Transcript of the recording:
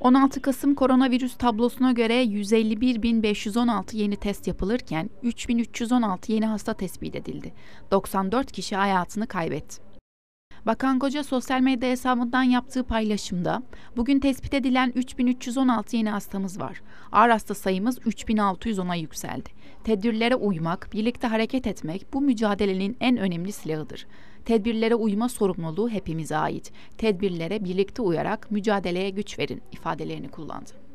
16 Kasım koronavirüs tablosuna göre 151.516 yeni test yapılırken 3.316 yeni hasta tespit edildi. 94 kişi hayatını kaybetti. Bakan Koca sosyal medya hesabından yaptığı paylaşımda bugün tespit edilen 3316 yeni hastamız var. Ağır hasta sayımız 3610'a yükseldi. Tedbirlere uymak, birlikte hareket etmek bu mücadelenin en önemli silahıdır. Tedbirlere uyma sorumluluğu hepimize ait. Tedbirlere birlikte uyarak mücadeleye güç verin ifadelerini kullandı.